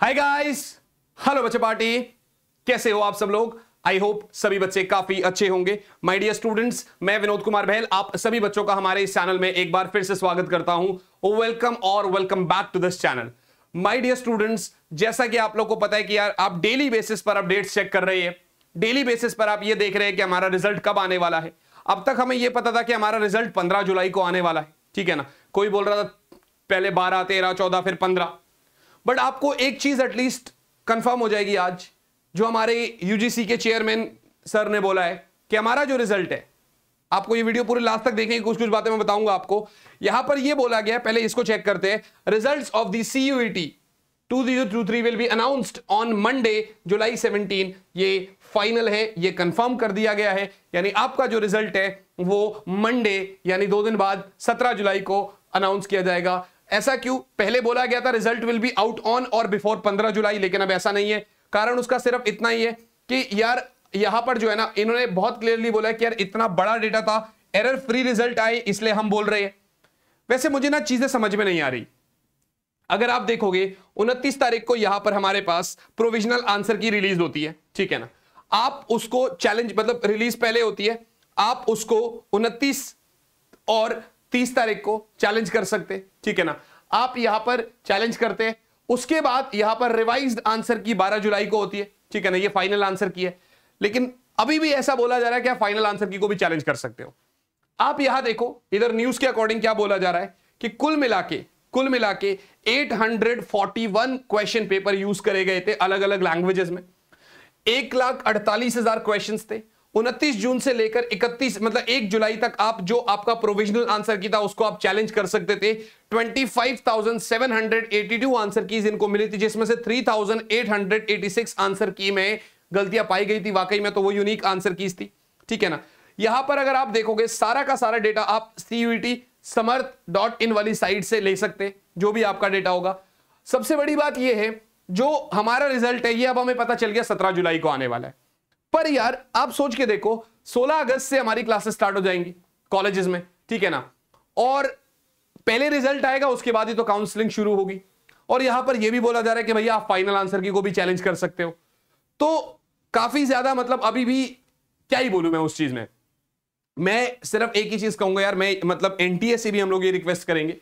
हाय guys hello बच्चे party कैसे हो आप सब लोग आई होप सभी बच्चे काफी अच्छे होंगे माय डियर स्टूडेंट्स मैं विनोद कुमार बहल आप सभी बच्चों का हमारे इस चैनल में एक बार फिर से स्वागत करता हूं वेलकम oh, और welcome back to this channel my dear students जैसा कि आप लोग को पता है कि यार आप डेली बेसिस पर अपडेट्स चेक कर रहे हैं डेली बेसिस पर आप ये देख रहे हैं कि हमारा रिजल्ट कब आने वाला है अब तक हमें यह पता था कि हमारा रिजल्ट पंद्रह जुलाई को आने वाला है ठीक है ना कोई बोल रहा था पहले बारह तेरह चौदह फिर पंद्रह बट आपको एक चीज एटलीस्ट कंफर्म हो जाएगी आज जो हमारे यूजीसी के चेयरमैन सर ने बोला है कि हमारा जो रिजल्ट है आपको ये वीडियो पूरे लास्ट तक देखने की कुछ कुछ बातें मैं बताऊंगा आपको यहां पर ये बोला गया पहले इसको चेक करते हैं results of the two three will be announced on Monday July seventeen ये फाइनल है ये कंफर्म कर दिया गया है यानी आपका जो रिजल्ट है वो मंडे यानी दो दिन बाद सत्रह जुलाई को अनाउंस किया जाएगा ऐसा क्यों पहले बोला गया था result will be out on और बिफोर 15 जुलाई लेकिन अब ऐसा नहीं है कारण उसका सिर्फ इतना ही है कि यार यहां पर जो है ना इन्होंने बहुत क्लियरली बोला कि यार इतना बड़ा डेटा था एरर फ्री रिजल्ट आए इसलिए हम बोल रहे हैं वैसे मुझे ना चीजें समझ में नहीं आ रही अगर आप देखोगे उनतीस तारीख को यहां पर हमारे पास प्रोविजनल आंसर की रिलीज होती है ठीक है ना आप उसको चैलेंज मतलब रिलीज पहले होती है आप उसको उनतीस और तीस तारीख को चैलेंज कर सकते ठीक है ना आप यहां पर चैलेंज करते उसके बाद यहां पर रिवाइज आंसर की बारह जुलाई को होती है ठीक है ना ये फाइनल आंसर की है लेकिन अभी भी ऐसा बोला जा रहा है कि आप फाइनल आंसर की को भी चैलेंज कर सकते हो आप यहां देखो इधर न्यूज के अकॉर्डिंग क्या बोला जा रहा है कि कुल मिला के कुल मिला के 841 क्वेश्चन पेपर यूज करे गए थे अलग अलग लैंग्वेजेस में एक लाख अड़तालीस हजार क्वेश्चन थे उनतीस जून से लेकर इकतीस मतलब एक जुलाई तक आप जो आपका प्रोविजनल आंसर की था उसको आप चैलेंज कर सकते थे 25,782 आंसर कीज इनको मिली थी जिसमें से 3,886 आंसर की में गलतियां पाई गई थी वाकई में तो वो यूनिक आंसर कीज थी ठीक है ना यहां पर अगर आप देखोगे सारा का सारा डेटा आप सीयूटी समर्थ डॉट इन वाली साइट से ले सकते जो भी आपका डेटा होगा सबसे बड़ी बात यह है जो हमारा रिजल्ट है ये अब हमें पता चल गया सत्रह जुलाई को आने वाला है पर यार आप सोच के देखो 16 अगस्त से हमारी क्लासेस स्टार्ट हो जाएंगी कॉलेजेस में ठीक है ना और पहले रिजल्ट आएगा उसके बाद ही तो काउंसलिंग शुरू होगी और यहां पर यह भी बोला जा रहा है कि भैया आप फाइनल आंसर की को भी चैलेंज कर सकते हो तो काफी ज्यादा मतलब अभी भी क्या ही बोलू मैं उस चीज में मैं सिर्फ एक ही चीज कहूंगा यार मैं मतलब एनटीए से भी हम लोग ये रिक्वेस्ट करेंगे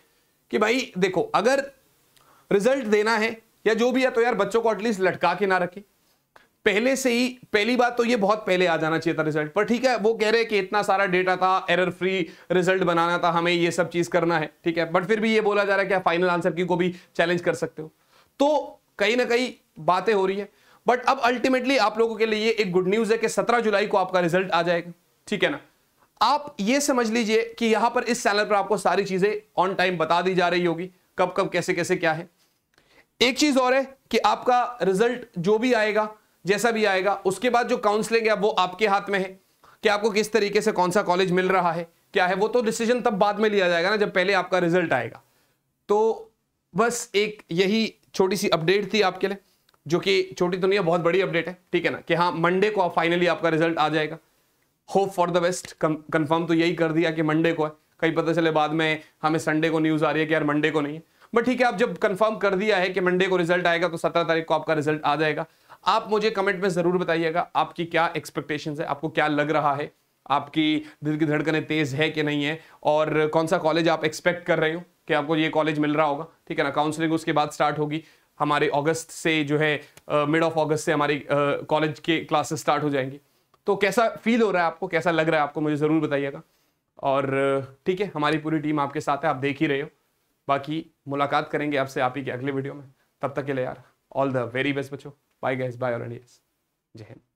कि भाई देखो अगर रिजल्ट देना है या जो भी है तो यार बच्चों को एटलीस्ट लटका के ना रखें पहले से ही पहली बात तो ये बहुत पहले आ जाना चाहिए था रिजल्ट पर ठीक है वो कह रहे हैं कि इतना सारा डेटा था एरर फ्री रिजल्ट बनाना था हमें ये सब चीज करना है ठीक है बट फिर भी ये बोला जा रहा है कि फाइनल आंसर की को भी चैलेंज कर सकते हो तो कहीं ना कहीं बातें हो रही है बट अब अल्टीमेटली आप लोगों के लिए एक गुड न्यूज है कि सत्रह जुलाई को आपका रिजल्ट आ जाएगा ठीक है ना आप ये समझ लीजिए कि यहां पर इस चैनल पर आपको सारी चीजें ऑन टाइम बता दी जा रही होगी कब कब कैसे कैसे क्या है एक चीज और है कि आपका रिजल्ट जो भी आएगा जैसा भी आएगा उसके बाद जो काउंसलिंग है वो आपके हाथ में है कि आपको किस तरीके से कौन सा कॉलेज मिल रहा है क्या है वो तो डिसीजन तब बाद में लिया जाएगा ना जब पहले आपका रिजल्ट आएगा तो बस एक यही छोटी सी अपडेट थी आपके लिए जो कि छोटी तो नहीं है बहुत बड़ी अपडेट है ठीक है ना कि हाँ मंडे को फाइनली आपका रिजल्ट आ जाएगा hope for the best confirm तो यही कर दिया कि मंडे को है कहीं पता चले बाद में हमें संडे को न्यूज़ आ रही है कि यार मंडे को नहीं है बट ठीक है आप जब कंफर्म कर दिया है कि मंडे को रिजल्ट आएगा तो सत्रह तारीख को आपका रिजल्ट आ जाएगा आप मुझे कमेंट में ज़रूर बताइएगा आपकी क्या एक्सपेक्टेशन है आपको क्या लग रहा है आपकी दिल की धड़कने तेज़ है कि नहीं है और कौन सा कॉलेज आप एक्सपेक्ट कर रहे हो कि आपको ये कॉलेज मिल रहा होगा ठीक है ना काउंसलिंग उसके बाद स्टार्ट होगी हमारे अगस्त से जो है मिड ऑफ अगस्त से हमारी कॉलेज के क्लासेस स्टार्ट हो जाएंगी तो कैसा फील हो रहा है आपको कैसा लग रहा है आपको मुझे ज़रूर बताइएगा और ठीक है हमारी पूरी टीम आपके साथ है आप देख ही रहे हो बाकी मुलाकात करेंगे आपसे आप ही के अगले वीडियो में तब तक के लिए यार all the very best bachcho bye guys bye on NES jai hind